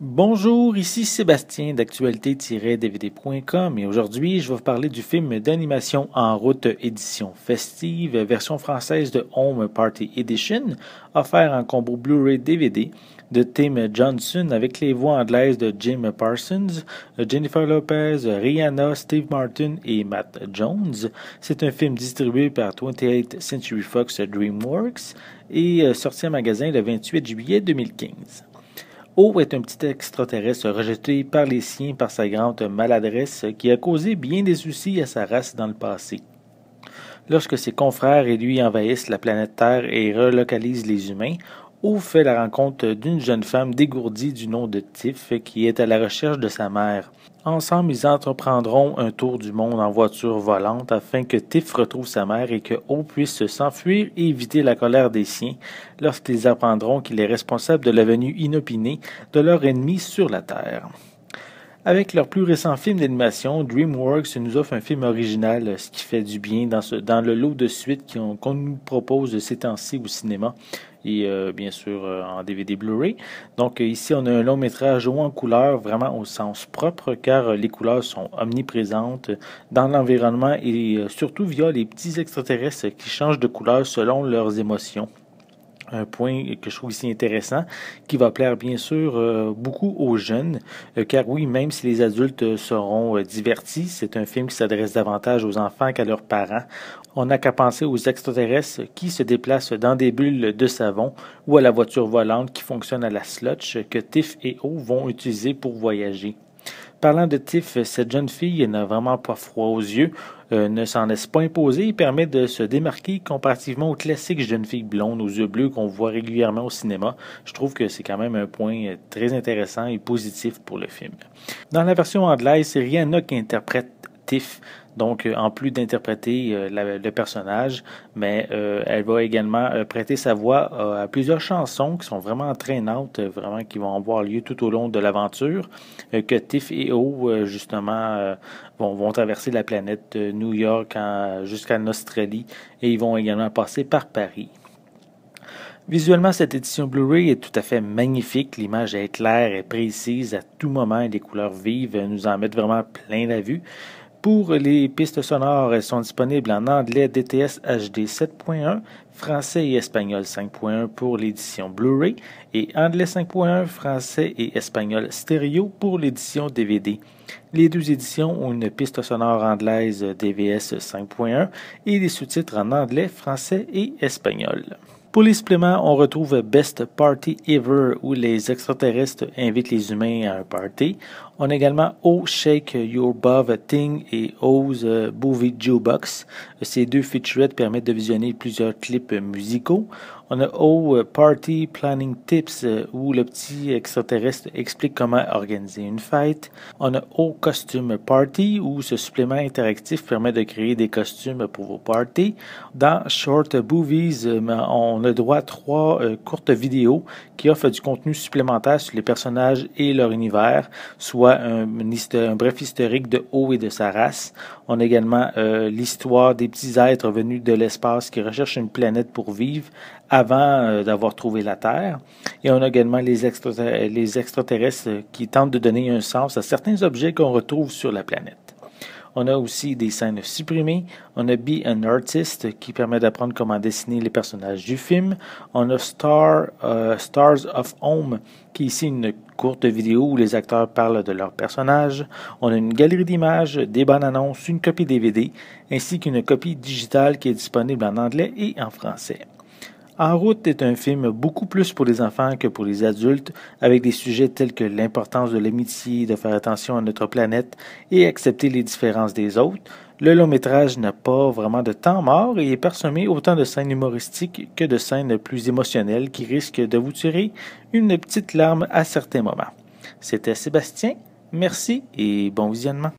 Bonjour, ici Sébastien d'actualité-dvd.com et aujourd'hui je vais vous parler du film d'animation En route édition festive, version française de Home Party Edition, offert en combo Blu-ray DVD de Tim Johnson avec les voix anglaises de Jim Parsons, Jennifer Lopez, Rihanna, Steve Martin et Matt Jones. C'est un film distribué par 28th Century Fox DreamWorks et euh, sorti en magasin le 28 juillet 2015. O est un petit extraterrestre rejeté par les siens par sa grande maladresse qui a causé bien des soucis à sa race dans le passé. Lorsque ses confrères et lui envahissent la planète Terre et relocalisent les humains, O fait la rencontre d'une jeune femme dégourdie du nom de Tiff qui est à la recherche de sa mère. Ensemble, ils entreprendront un tour du monde en voiture volante afin que Tiff retrouve sa mère et que O puisse s'enfuir et éviter la colère des siens lorsqu'ils apprendront qu'il est responsable de la venue inopinée de leur ennemi sur la Terre. Avec leur plus récent film d'animation, DreamWorks nous offre un film original, ce qui fait du bien dans, le lot de suites qu'on nous propose ces temps-ci au cinéma et euh, bien sûr euh, en DVD Blu-ray. Donc euh, ici, on a un long métrage ou en couleur, vraiment au sens propre, car les couleurs sont omniprésentes dans l'environnement et surtout via les petits extraterrestres qui changent de couleur selon leurs émotions un point que je trouve ici intéressant, qui va plaire bien sûr euh, beaucoup aux jeunes, euh, car oui, même si les adultes seront euh, divertis, c'est un film qui s'adresse davantage aux enfants qu'à leurs parents. On n'a qu'à penser aux extraterrestres qui se déplacent dans des bulles de savon ou à la voiture volante qui fonctionne à la slotch que Tiff et O vont utiliser pour voyager. Parlant de Tiff, cette jeune fille n'a vraiment pas froid aux yeux, euh, ne s'en laisse pas imposer et permet de se démarquer comparativement aux classiques jeunes filles blondes aux yeux bleus qu'on voit régulièrement au cinéma. Je trouve que c'est quand même un point euh, très intéressant et positif pour le film. Dans la version anglaise, c'est rien qui interprète Tiff. Donc, euh, en plus d'interpréter euh, le personnage, mais euh, elle va également prêter sa voix à plusieurs chansons qui sont vraiment entraînantes, vraiment qui vont avoir lieu tout au long de l'aventure, que Tiff et O, justement, vont, traverser la planète de New York jusqu'à Australie et ils vont également passer par Paris. Visuellement, cette édition Blu-ray est tout à fait magnifique. L'image est claire et précise à tout moment et les couleurs vives nous en mettent vraiment plein la vue. Pour les pistes sonores, elles sont disponibles en anglais DTS HD 7.1, français et espagnol 5.1 pour l'édition Blu-ray et anglais 5.1, français et espagnol stéréo pour l'édition DVD. Les deux éditions ont une piste sonore anglaise DVS 5.1 et des sous-titres en anglais, français et espagnol. Pour les suppléments, on retrouve Best Party Ever où les extraterrestres invitent les humains à un party. On a également Oh Shake Your Bove Thing et O's euh, bovie Jukebox. Ces deux featurettes permettent de visionner plusieurs clips musicaux. On a au euh, Party Planning Tips euh, où le petit extraterrestre explique comment organiser une fête. On a au Costume Party où ce supplément interactif permet de créer des costumes pour vos parties. Dans Short boovies, euh, ben, on a droit à trois courtes vidéos qui offrent du contenu supplémentaire sur les personnages et leur univers, soit un, bref historique de O et de sa race. On a également l'histoire des petits êtres venus de l'espace qui recherchent une planète pour vivre avant euh, d'avoir trouvé la Terre. Et on a également les, extraterrestres, les extraterrestres qui tentent de donner un sens à certains objets qu'on retrouve sur la planète. On a aussi des scènes supprimées. On a Be an Artist qui permet d'apprendre comment dessiner les personnages du film. On a Star, euh, Stars of Home qui est ici une courte vidéo où les acteurs parlent de leurs personnages. On a une galerie d'images, des bonnes annonces, une copie DVD ainsi qu'une copie digitale qui est disponible en anglais et en français. En route est un film beaucoup plus pour les enfants que pour les adultes, avec des sujets tels que l'importance de l'amitié, de faire attention à notre planète et accepter les différences des autres. Le long métrage n'a pas vraiment de temps mort et est parsemé autant de scènes humoristiques que de scènes plus émotionnelles qui risquent de vous tirer une petite larme à certains moments. C'était Sébastien, merci et bon visionnement.